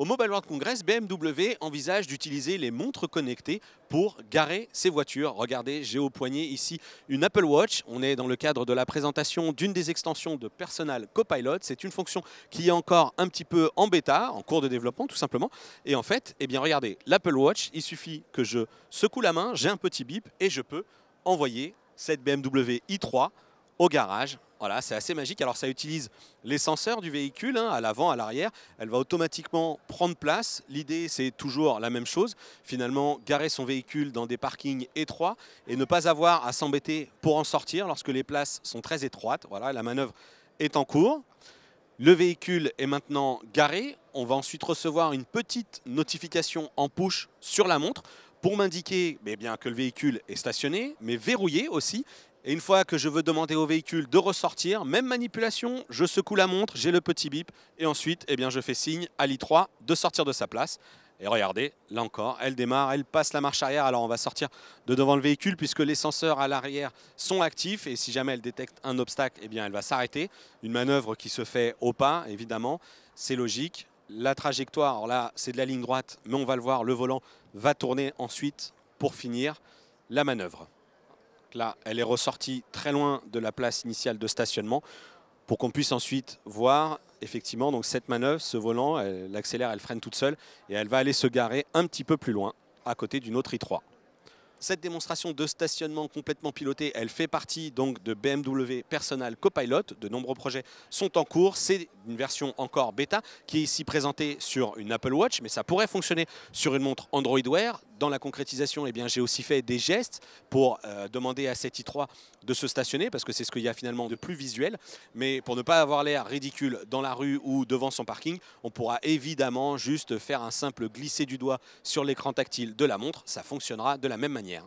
Au Mobile World Congress, BMW envisage d'utiliser les montres connectées pour garer ses voitures. Regardez, j'ai au poignet ici une Apple Watch. On est dans le cadre de la présentation d'une des extensions de Personal Copilot. C'est une fonction qui est encore un petit peu en bêta, en cours de développement tout simplement. Et en fait, eh bien, regardez, l'Apple Watch, il suffit que je secoue la main, j'ai un petit bip et je peux envoyer cette BMW i3 au garage voilà, c'est assez magique. Alors ça utilise les senseurs du véhicule, hein, à l'avant, à l'arrière. Elle va automatiquement prendre place. L'idée, c'est toujours la même chose. Finalement, garer son véhicule dans des parkings étroits et ne pas avoir à s'embêter pour en sortir lorsque les places sont très étroites. Voilà, la manœuvre est en cours. Le véhicule est maintenant garé. On va ensuite recevoir une petite notification en push sur la montre pour m'indiquer eh bien, que le véhicule est stationné, mais verrouillé aussi, et une fois que je veux demander au véhicule de ressortir, même manipulation, je secoue la montre, j'ai le petit bip, et ensuite eh bien, je fais signe à l'i3 de sortir de sa place. Et regardez, là encore, elle démarre, elle passe la marche arrière. Alors on va sortir de devant le véhicule puisque les senseurs à l'arrière sont actifs et si jamais elle détecte un obstacle, eh bien elle va s'arrêter. Une manœuvre qui se fait au pas, évidemment, c'est logique. La trajectoire, là c'est de la ligne droite, mais on va le voir, le volant va tourner ensuite pour finir la manœuvre. Là, elle est ressortie très loin de la place initiale de stationnement pour qu'on puisse ensuite voir effectivement donc cette manœuvre, ce volant, elle accélère, elle freine toute seule et elle va aller se garer un petit peu plus loin à côté d'une autre i3. Cette démonstration de stationnement complètement pilotée, elle fait partie donc de BMW Personal Copilot. De nombreux projets sont en cours. C'est une version encore bêta qui est ici présentée sur une Apple Watch, mais ça pourrait fonctionner sur une montre Android Wear dans la concrétisation, eh j'ai aussi fait des gestes pour euh, demander à cet i3 de se stationner, parce que c'est ce qu'il y a finalement de plus visuel. Mais pour ne pas avoir l'air ridicule dans la rue ou devant son parking, on pourra évidemment juste faire un simple glisser du doigt sur l'écran tactile de la montre. Ça fonctionnera de la même manière.